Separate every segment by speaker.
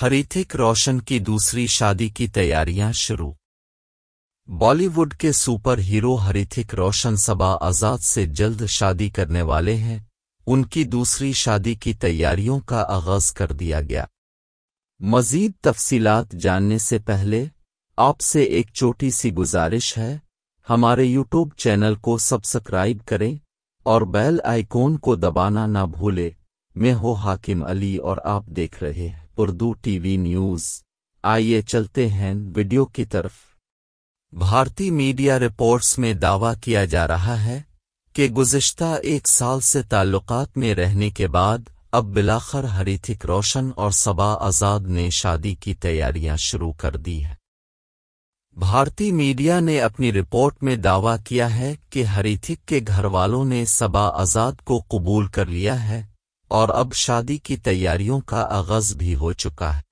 Speaker 1: हरिथिक रोशन की दूसरी शादी की तैयारियां शुरू बॉलीवुड के सुपर हीरो हरिथिक रोशन सबा आजाद से जल्द शादी करने वाले हैं उनकी दूसरी शादी की तैयारियों का आगाज कर दिया गया मजीद तफसीलात जानने से पहले आपसे एक छोटी सी गुजारिश है हमारे यूट्यूब चैनल को सब्सक्राइब करें और बेल आइकॉन को दबाना ना भूले मैं हो हाकिम अली और आप देख रहे हैं उर्दू टीवी न्यूज आइए चलते हैं वीडियो की तरफ भारतीय मीडिया रिपोर्ट्स में दावा किया जा रहा है कि गुज्त एक साल से ताल्लुकात में रहने के बाद अब बिलाखर हरीथिक रोशन और सबा आज़ाद ने शादी की तैयारियां शुरू कर दी हैं भारतीय मीडिया ने अपनी रिपोर्ट में दावा किया है कि हरीथिक के घर वालों ने सबा आज़ाद को कबूल कर लिया है और अब शादी की तैयारियों का आगाज भी हो चुका है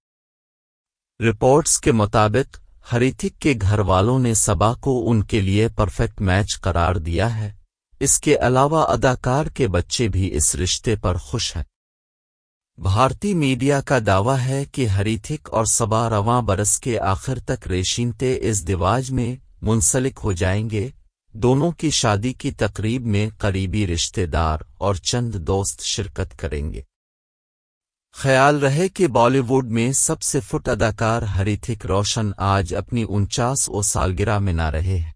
Speaker 1: रिपोर्ट्स के मुताबिक हरिथिक के घर वालों ने सबा को उनके लिए परफेक्ट मैच करार दिया है इसके अलावा अदाकार के बच्चे भी इस रिश्ते पर खुश हैं भारतीय मीडिया का दावा है कि हरिथिक और सबा रवां बरस के आखिर तक रेशिनते इस दिवाज में मुंसलिक हो जाएंगे दोनों की शादी की तकरीब में करीबी रिश्तेदार और चंद दोस्त शिरकत करेंगे ख्याल रहे कि बॉलीवुड में सबसे फुट अदाकार हरिथिक रोशन आज अपनी उनचास ओ सालगिरह में ना रहे हैं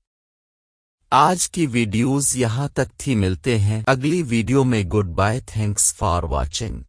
Speaker 1: आज की वीडियोस यहाँ तक थी मिलते हैं अगली वीडियो में good bye thanks for watching